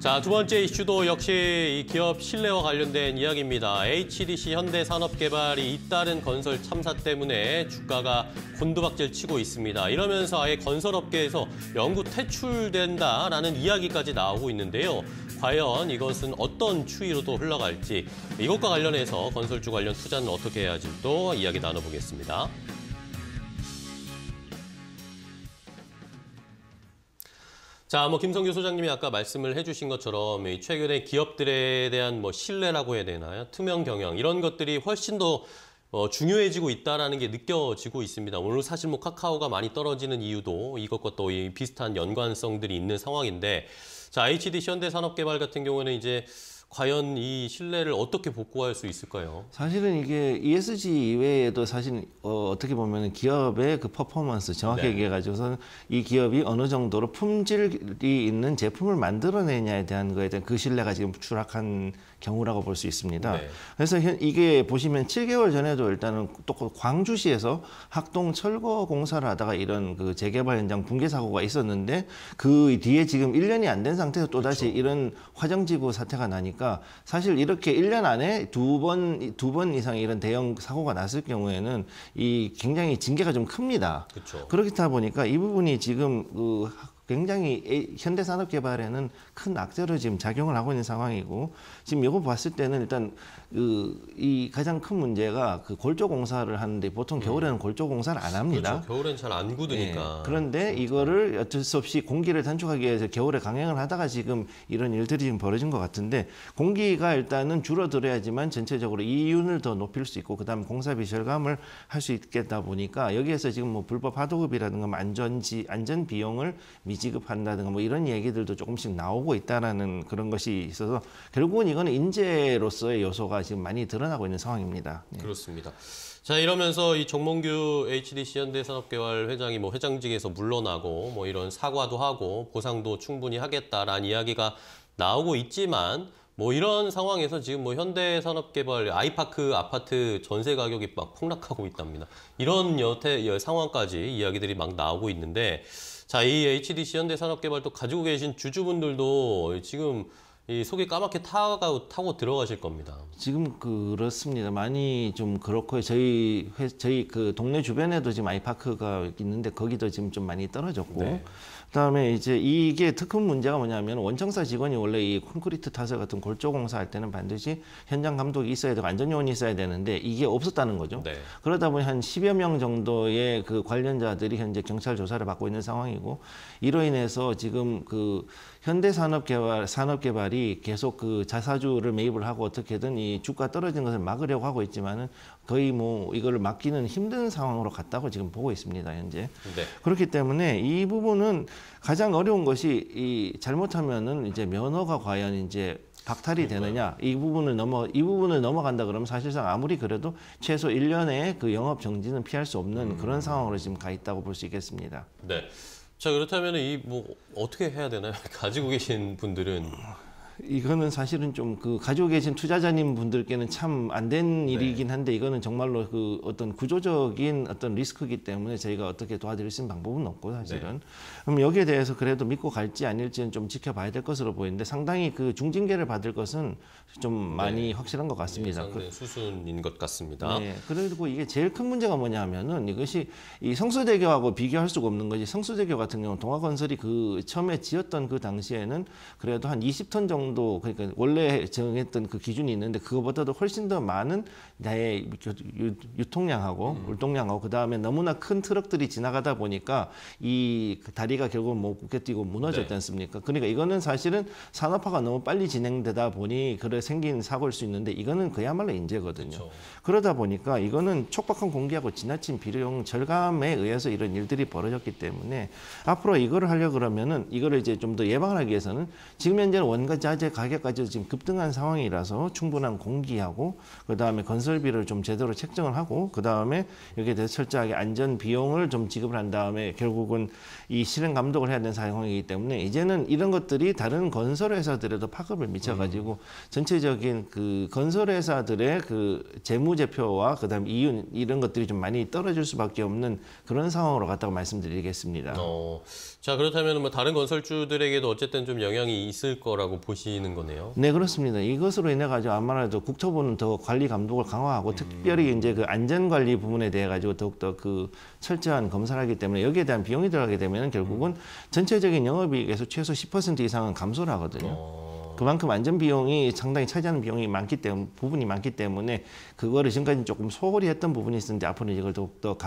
자, 두 번째 이슈도 역시 이 기업 신뢰와 관련된 이야기입니다. HDC 현대산업개발이 잇따른 건설 참사 때문에 주가가 곤두박질 치고 있습니다. 이러면서 아예 건설업계에서 영구 퇴출된다라는 이야기까지 나오고 있는데요. 과연 이것은 어떤 추이로 도 흘러갈지 이것과 관련해서 건설주 관련 투자는 어떻게 해야 할지 또 이야기 나눠보겠습니다. 자, 뭐 김성규 소장님이 아까 말씀을 해주신 것처럼 최근에 기업들에 대한 뭐 신뢰라고 해야 되나요? 투명 경영 이런 것들이 훨씬 더 어, 중요해지고 있다라는 게 느껴지고 있습니다. 오늘 사실 뭐 카카오가 많이 떨어지는 이유도 이것과 또 비슷한 연관성들이 있는 상황인데, 자 HDC 현대산업개발 같은 경우는 이제 과연 이 신뢰를 어떻게 복구할 수 있을까요? 사실은 이게 ESG 이외에도 사실 어, 어 떻게 보면 기업의 그 퍼포먼스 정확히 네. 얘기해가지고선이 기업이 어느 정도로 품질이 있는 제품을 만들어내냐에 대한 거에 대한 그 신뢰가 지금 추락한 경우라고 볼 수 있습니다. 네. 그래서 이게 보시면 7개월 전에도 일단은 또 그 광주시에서 학동 철거 공사를 하다가 이런 그 재개발 현장 붕괴 사고가 있었는데 그 뒤에 지금 1년이 안 된 상태에서 또 다시 그렇죠. 이런 화정지구 사태가 나니까 보니까 그러니까 사실 이렇게 1년 안에 두 번, 두 번 이상 이런 대형 사고가 났을 경우에는 이 굉장히 징계가 좀 큽니다. 그쵸. 그렇다 보니까 이 부분이 지금 그 굉장히 현대 산업 개발에는 큰 악재로 지금 작용을 하고 있는 상황이고 지금 이거 봤을 때는 일단 그이 가장 큰 문제가 그 골조 공사를 하는데 보통 음. 겨울에는 네. 골조 공사를 안 합니다. 그렇죠. 겨울엔 잘 안 굳으니까. 네. 그런데 이거를 어쩔 수 없이 공기를 단축하기 위해서 겨울에 강행을 하다가 지금 이런 일들이 지금 벌어진 것 같은데 공기가 일단은 줄어들어야지만 전체적으로 이윤을 더 높일 수 있고 그다음 공사비 절감을 할 수 있겠다 보니까 여기에서 지금 뭐 불법 하도급이라든가 뭐 안전지 안전 비용을 미 미지급한다든가 뭐 이런 얘기들도 조금씩 나오고 있다라는 그런 것이 있어서 결국은 이거는 인재로서의 요소가 지금 많이 드러나고 있는 상황입니다. 네. 그렇습니다. 자 이러면서 이 정몽규 HDC 현대산업개발 회장이 뭐 회장직에서 물러나고 뭐 이런 사과도 하고 보상도 충분히 하겠다라는 이야기가 나오고 있지만 뭐 이런 상황에서 지금 뭐 현대산업개발 아이파크 아파트 전세 가격이 막 폭락하고 있답니다. 이런 여태 상황까지 이야기들이 막 나오고 있는데 자이 HDC 현대산업개발 또 가지고 계신 주주분들도 지금 이 속이 까맣게 타가, 타고 들어가실 겁니다. 지금 그렇습니다. 많이 좀 그렇고 저희 회, 저희 그 동네 주변에도 지금 아이파크가 있는데 거기도 지금 좀 많이 떨어졌고. 네. 그다음에 이제 이게 특큰 문제가 뭐냐면 원청사 직원이 원래 이 콘크리트 타설 같은 골조 공사할 때는 반드시 현장 감독이 있어야 되고 안전 요원이 있어야 되는데 이게 없었다는 거죠. 네. 그러다 보니 한십여명 정도의 그 관련자들이 현재 경찰 조사를 받고 있는 상황이고 이로 인해서 지금 그 현대 산업 개발 산업 개발이 계속 그 자사주를 매입을 하고 어떻게든 이 주가 떨어진 것을 막으려고 하고 있지만은 거의 뭐 이걸 막기는 힘든 상황으로 갔다고 지금 보고 있습니다 현재 네. 그렇기 때문에 이 부분은 가장 어려운 것이 이 잘못하면은 이제 면허가 과연 이제 박탈이 되느냐 이 부분을 넘어 이 부분을 넘어간다 그러면 사실상 아무리 그래도 최소 1년의 그 영업 정지는 피할 수 없는 음. 그런 상황으로 지금 가 있다고 볼 수 있겠습니다. 네. 자 그렇다면 이 뭐 어떻게 해야 되나요? 가지고 계신 분들은 이거는 사실은 좀 그 가지고 계신 투자자님 분들께는 참 안된 네. 일이긴 한데 이거는 정말로 그 어떤 구조적인 어떤 리스크이기 때문에 저희가 어떻게 도와드릴 수 있는 방법은 없고 사실은 네. 그럼 여기에 대해서 그래도 믿고 갈지 아닐지는 좀 지켜봐야 될 것으로 보이는데 상당히 그 중징계를 받을 것은 좀 많이 네. 확실한 것 같습니다. 예, 그, 수순인 것 같습니다. 네. 그리고 이게 제일 큰 문제가 뭐냐면은 이것이 이 성수대교하고 비교할 수가 없는 거지 성수대교 같은 경우 동화건설이 그 처음에 지었던 그 당시에는 그래도 한 20톤 정도 정도 그러니까 원래 정했던 그 기준이 있는데 그거보다도 훨씬 더 많은 나의 유통량하고 음. 울동량하고 그 다음에 너무나 큰 트럭들이 지나가다 보니까 이 그 다리가 결국 뭐 굳게 뛰고 무너졌지 네. 않습니까? 그러니까 이거는 사실은 산업화가 너무 빨리 진행되다 보니 그래 생긴 사고일 수 있는데 이거는 그야말로 인재거든요. 그렇죠. 그러다 보니까 이거는 촉박한 공기하고 지나친 비용 절감에 의해서 이런 일들이 벌어졌기 때문에 앞으로 이거를 하려 그러면은 이거를 이제 좀 더 예방하기 위해서는 지금 현재는 원가자 자재 가격까지 지금 급등한 상황이라서 충분한 공기하고 그다음에 건설비를 좀 제대로 책정을 하고 그다음에 여기에 대해서 철저하게 안전 비용을 좀 지급을 한 다음에 결국은 이 실행 감독을 해야 되는 상황이기 때문에 이제는 이런 것들이 다른 건설 회사들에도 파급을 미쳐 가지고 음. 전체적인 그 건설 회사들의 그 재무제표와 그다음 이윤 이런 것들이 좀 많이 떨어질 수밖에 없는 그런 상황으로 갔다고 말씀드리겠습니다. 어, 자 그렇다면 뭐 다른 건설주들에게도 어쨌든 좀 영향이 있을 거라고 보시 보는 거네요. 네, 그렇습니다. 이것으로 인해 가지고 아무래도 국토부는 더 관리 감독을 강화하고 음. 특별히 이제 그 안전 관리 부분에 대해 가지고 더욱더 그 철저한 검사를 하기 때문에 여기에 대한 비용이 들어가게 되면 결국은 음. 전체적인 영업이익에서 최소 10% 이상은 감소를 하거든요. 어. 그만큼 안전 비용이 상당히 차지하는 비용이 많기 때문에 부분이 많기 때문에 그거를 지금까지 조금 소홀히 했던 부분이 있었는데 앞으로 이걸 더욱더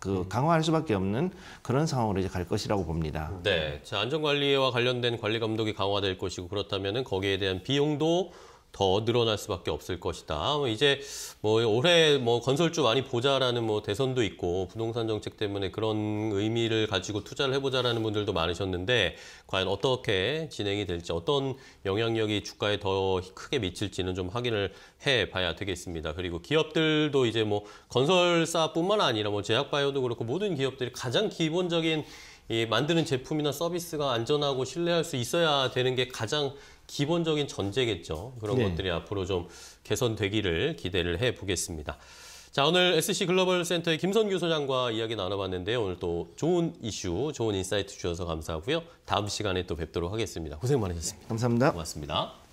그 음. 강화할 수밖에 없는 그런 상황으로 이제 갈 것이라고 봅니다. 네, 자 안전 관리와 관련된 관리 감독이 강화될 것이고 그렇다면 거기에 대한 비용도 더 늘어날 수밖에 없을 것이다. 이제 뭐 올해 뭐 건설주 많이 보자라는 뭐 대선도 있고 부동산 정책 때문에 그런 의미를 가지고 투자를 해보자라는 분들도 많으셨는데 과연 어떻게 진행이 될지 어떤 영향력이 주가에 더 크게 미칠지는 좀 확인을 해봐야 되겠습니다. 그리고 기업들도 이제 뭐 건설사뿐만 아니라 뭐 제약바이오도 그렇고 모든 기업들이 가장 기본적인 이 만드는 제품이나 서비스가 안전하고 신뢰할 수 있어야 되는 게 가장 기본적인 전제겠죠. 그런 네. 것들이 앞으로 좀 개선되기를 기대를 해 보겠습니다. 자, 오늘 SC 글로벌 센터의 김선규 소장과 이야기 나눠봤는데요. 오늘 또 좋은 이슈, 좋은 인사이트 주셔서 감사하고요. 다음 시간에 또 뵙도록 하겠습니다. 고생 많으셨습니다. 감사합니다. 고맙습니다.